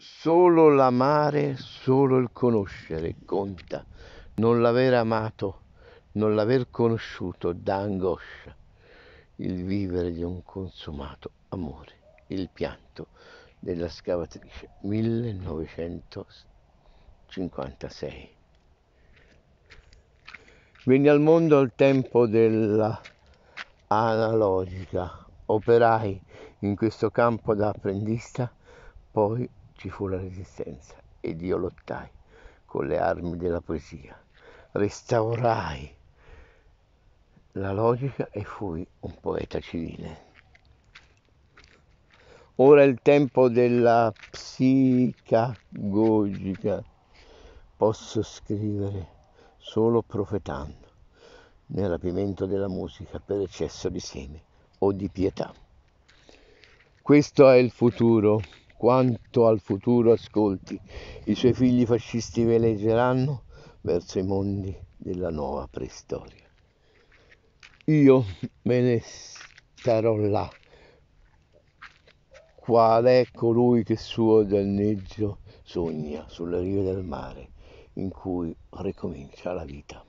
Solo l'amare, solo il conoscere conta. Non l'aver amato, non l'aver conosciuto dà angoscia. Il vivere di un consumato amore. Il pianto della scavatrice 1956. Venni al mondo al tempo della analogica, operai in questo campo da apprendista, poi ci fu la resistenza ed io lottai con le armi della poesia, restaurai la logica e fui un poeta civile. Ora è il tempo della psicagogica. Posso scrivere solo profetando nel rapimento della musica per eccesso di seme o di pietà. Questo è il futuro quanto al futuro ascolti, i suoi figli fascisti velegeranno verso i mondi della nuova preistoria. Io me ne starò là, qual è colui che suo danneggio sogna sulle rive del mare in cui ricomincia la vita.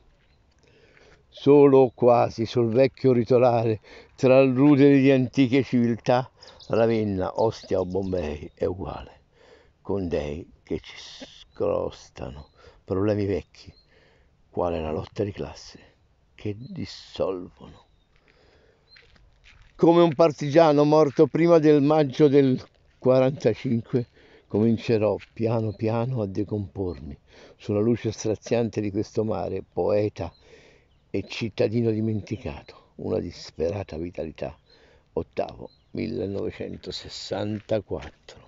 Solo quasi sul vecchio ritolare, tra rudere di antiche civiltà, Ravenna, Ostia o Bombay è uguale, con dei che ci scrostano problemi vecchi, quale la lotta di classe, che dissolvono. Come un partigiano morto prima del maggio del 45, comincerò piano piano a decompormi sulla luce straziante di questo mare, poeta e cittadino dimenticato, una disperata vitalità. Ottavo 1964.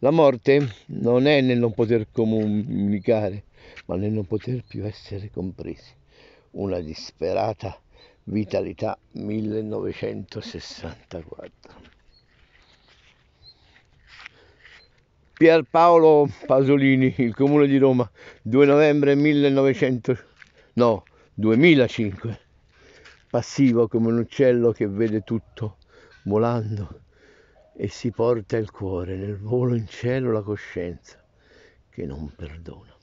La morte non è nel non poter comunicare, ma nel non poter più essere compresi. Una disperata vitalità 1964. Pierpaolo Pasolini, il comune di Roma, 2 novembre 1900, no, 2005 passivo come un uccello che vede tutto volando e si porta il cuore nel volo in cielo la coscienza che non perdona.